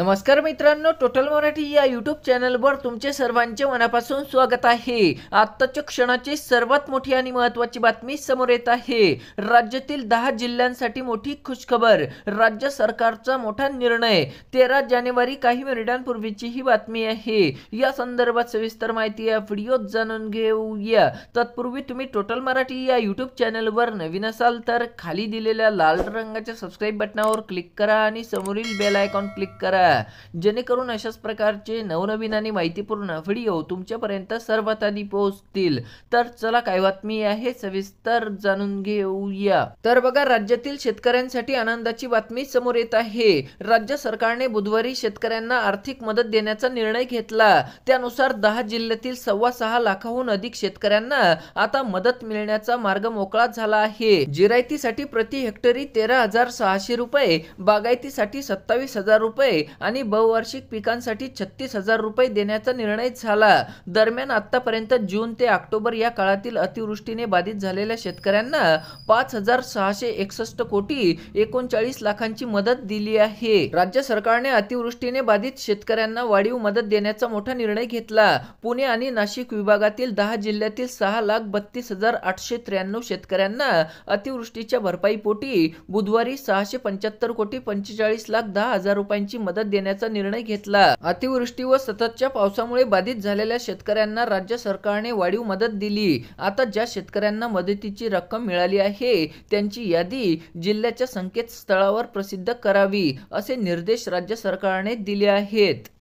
नमस्कार मित्रांनो टोटल मराठी या यूट्यूब चॅनलवर तुमचे सर्वांचे मनापासून स्वागत आहे आत्ताच्या क्षणाची सर्वात मोठी आणि महत्त्वाची बातमी समोर येत आहे राज्यातील दहा जिल्ह्यांसाठी मोठी खुशखबर राज्य सरकारचा मोठा निर्णय तेरा जानेवारी काही मिनिटांपूर्वीची ही बातमी आहे या संदर्भात सविस्तर माहिती या व्हिडिओत जाणून घेऊया तत्पूर्वी तुम्ही टोटल मराठी या यूट्यूब चॅनलवर नवीन असाल तर खाली दिलेल्या लाल रंगाच्या सबस्क्राईब बटनावर क्लिक करा आणि समोरील बेल आयकॉन क्लिक करा करा जेणेकरून अशाच प्रकारचे नवनवीन आणि माहितीपूर्ण व्हिडिओ तुमच्यापर्यंत सर्वात आधी पोहोचतील तर चला काय बातमी आहे सविस्तर जाणून घेऊया तर बघा राज्यातील शेतकऱ्यांसाठी आनंदाची बातमी समोर येत आहे राज्य सरकारने बुधवारी शेतकऱ्यांना आर्थिक मदत देण्याचा निर्णय घेतला त्यानुसार दहा जिल्ह्यातील सव्वा सहा लाखाहून अधिक शेतकऱ्यांना आता मदत मिळण्याचा मार्ग मोकळा झाला आहे जिरायतीसाठी प्रति हेक्टरी तेरा हजार सहाशे रुपये बागायतीसाठी सत्तावीस हजार रुपये आणि बहुवार्षिक पिकांसाठी छत्तीस हजार रुपये देण्याचा निर्णय झाला दरम्यान आतापर्यंत जून ते ऑक्टोबर या काळातील अतिवृष्टीने बाधित झालेल्या शेतकऱ्यांना पाच हजार सहाशे एकसष्ट कोटी एकोणचाळीस लाखांची मदत दिली आहे राज्य सरकारने अतिवृष्टीने बाधित शेतकऱ्यांना वाढीव मदत देण्याचा मोठा निर्णय घेतला पुणे आणि नाशिक विभागातील दहा जिल्ह्यातील सहा लाख बत्तीस हजार आठशे त्र्याण्णव शेतकऱ्यांना अतिवृष्टीच्या भरपाईपोटी बुधवारी सहाशे पंच्याहत्तर कोटी पंचेचाळीस लाख दहा हजार रुपयांची मदत मदत देण्याचा निर्णय घेतला अतिवृष्टी व सततच्या पावसामुळे बाधित झालेल्या शेतकऱ्यांना राज्य सरकारने वाढीव मदत दिली आता ज्या शेतकऱ्यांना मदतीची रक्कम मिळाली आहे त्यांची यादी जिल्ह्याच्या संकेतस्थळावर प्रसिद्ध करावी असे निर्देश राज्य सरकारने दिले आहेत